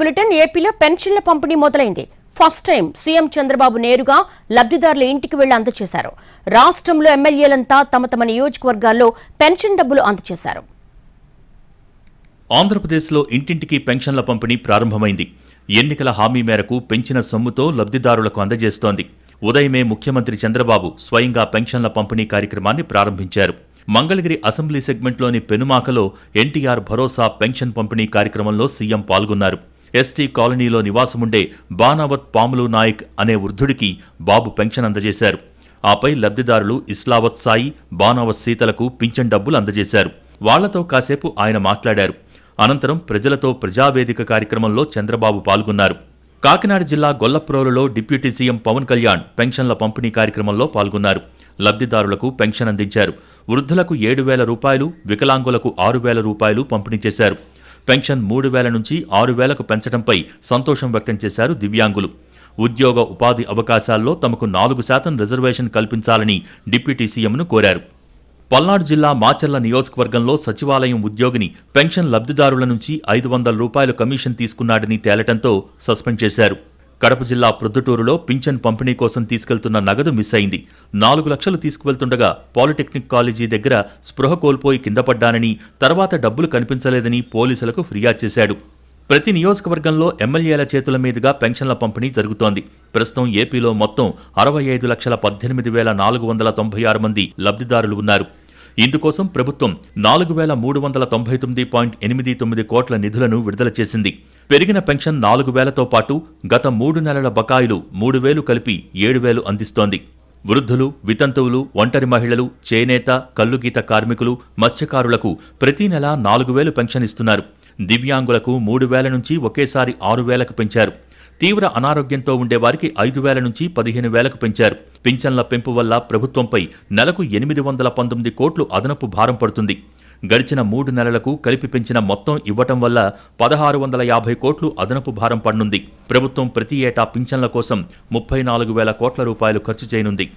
bulletin ఏపీలో పెన్షన్ల పంపిణీ మొదలైంది ఫస్ట్ టైం సీఎం చంద్రబాబు నేరుగా లబ్దిదారుల ఇంటికి వెళ్లి అందజేశారు రాష్ట్రంలో ఎమ్మెల్యేలంతా తమ తమ నియోజకవర్గాల్లో పెన్షన్ డబ్బులు అందజేశారు ఆంధ్రప్రదేశ్లో ఇంటింటికి పెన్షన్ల పంపిణీ ప్రారంభమైంది ఎన్నికల హామీ మేరకు పెంచిన సొమ్ముతో లబ్దిదారులకు అందజేస్తోంది ఉదయమే ముఖ్యమంత్రి చంద్రబాబు స్వయంగా పెన్షన్ల పంపిణీ కార్యక్రమాన్ని ప్రారంభించారు మంగళగిరి అసెంబ్లీ సెగ్మెంట్లోని పెనుమాకలో ఎన్టీఆర్ భరోసా పెన్షన్ పంపిణీ కార్యక్రమంలో సీఎం పాల్గొన్నారు ఎస్టీ కాలనీలో నివాసముండే బానావత్ పాములు నాయక్ అనే వృద్ధుడికి బాబు పెన్షన్ అందజేశారు ఆపై లబ్ధిదారులు ఇస్లావత్ సాయి బానావత్ సీతలకు పింఛన్ డబ్బులు అందజేశారు వాళ్లతో కాసేపు ఆయన మాట్లాడారు అనంతరం ప్రజలతో ప్రజావేదిక కార్యక్రమంలో చంద్రబాబు పాల్గొన్నారు కాకినాడ జిల్లా గొల్లప్రోలులో డిప్యూటీ సీఎం పవన్ కళ్యాణ్ పెన్షన్ల పంపిణీ కార్యక్రమంలో పాల్గొన్నారు లబ్ధిదారులకు పెన్షన్ అందించారు వృద్ధులకు ఏడు వేల రూపాయలు వికలాంగులకు ఆరు వేల రూపాయలు పంపిణీ చేశారు పెన్షన్ మూడు వేల నుంచి ఆరు వేలకు పెంచడంపై సంతోషం వ్యక్తం చేశారు దివ్యాంగులు ఉద్యోగ ఉపాధి అవకాశాల్లో తమకు నాలుగు శాతం రిజర్వేషన్ కల్పించాలని డిప్యూటీ సీఎంను కోరారు పల్నాడు జిల్లా మాచర్ల నియోజకవర్గంలో సచివాలయం ఉద్యోగిని పెన్షన్ లబ్ధిదారుల నుంచి ఐదు వందల రూపాయలు కమిషన్ తీసుకున్నాడని తేలటంతో సస్పెండ్ చేశారు కడప జిల్లా ప్రొద్దుటూరులో పింఛన్ పంపిణీ కోసం తీసుకెళ్తున్న నగదు మిస్ అయింది నాలుగు లక్షలు తీసుకువెళ్తుండగా పాలిటెక్నిక్ కాలేజీ దగ్గర స్పృహ కోల్పోయి కింద పడ్డానని తర్వాత డబ్బులు కనిపించలేదని పోలీసులకు ఫిర్యాదు చేశాడు ప్రతి నియోజకవర్గంలో ఎమ్మెల్యేల చేతుల మీదుగా పెన్షన్ల పంపిణీ జరుగుతోంది ప్రస్తుతం ఏపీలో మొత్తం అరవై ఐదు లక్షల పద్దెనిమిది వేల నాలుగు వందల తొంభై ఆరు మంది లబ్ధిదారులు ఉన్నారు ఇందుకోసం ప్రభుత్వం నాలుగు వేల మూడు వందల తొంభై తొమ్మిది పాయింట్ ఎనిమిది తొమ్మిది కోట్ల నిధులను విడుదల చేసింది పెరిగిన పెన్షన్ నాలుగు వేలతో పాటు గత మూడు నెలల బకాయిలు మూడు వేలు కలిపి ఏడు వేలు అందిస్తోంది వృద్ధులు వితంతువులు ఒంటరి మహిళలు చేనేత కల్లుగీత కార్మికులు మత్స్యకారులకు ప్రతి నెలా నాలుగు వేలు పెన్షన్ ఇస్తున్నారు దివ్యాంగులకు మూడు వేల నుంచి ఒకేసారి ఆరు వేలకు పెంచారు తీవ్ర అనారోగ్యంతో ఉండేవారికి ఐదు వేల నుంచి పదిహేను వేలకు పెంచారు పింఛన్ల పెంపు వల్ల ప్రభుత్వంపై నెలకు ఎనిమిది వందల పంతొమ్మిది కోట్లు అదనపు భారం పడుతుంది గడిచిన మూడు నెలలకు కలిపి పెంచిన మొత్తం ఇవ్వటం వల్ల పదహారు వందల యాభై కోట్లు అదనపు భారం పడనుంది ప్రభుత్వం ప్రతి ఏటా పింఛన్ల కోసం ముప్పై నాలుగు వేల కోట్ల రూపాయలు ఖర్చు చేయనుంది